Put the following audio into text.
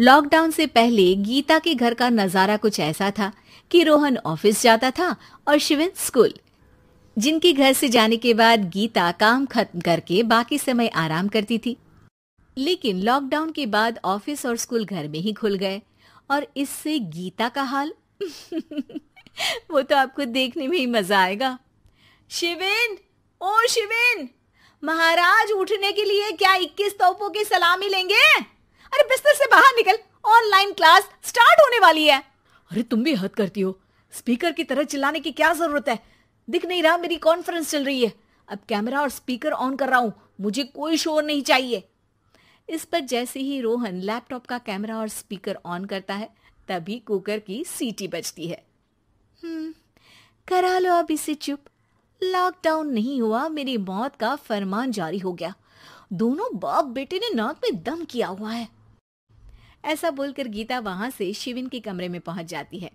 lockdown से पहले गीता के घर का नजारा कुछ ऐसा था कि रोहन ऑफिस जाता था और शिविन स्कूल जिनके घर से जाने के बाद गीता काम खत्म करके बाकी समय आराम करती थी लेकिन लॉकडाउन के बाद ऑफिस और स्कूल घर में ही खुल गए और इससे गीता का हाल वो तो आपको देखने में ही मजा आएगा शिविन ओ शिविन महाराज उठने के लिए क्या 21 तोपों की सलामी लेंगे अरे बिस्तर से बाहर निकल ऑनलाइन क्लास स्टार्ट होने वाली है अरे तुम भी हद करती हो स्पीकर की तरह चिल्लाने की क्या जरूरत है दिख नहीं रहा मेरी कॉन्फ्रेंस चल रही है अब कैमरा और स्पीकर ऑन कर रहा हूँ मुझे कोई शोर नहीं चाहिए इस पर जैसे ही रोहन लैपटॉप का कैमरा और स्पीकर ऑन करता है तभी कुकर की सीटी बजती है हम्म, करा लो अब इसे चुप लॉकडाउन नहीं हुआ मेरी मौत का फरमान जारी हो गया दोनों बाप बेटे ने नाक में दम किया हुआ है ऐसा बोलकर गीता वहाँ से शिविन के कमरे में पहुँच जाती है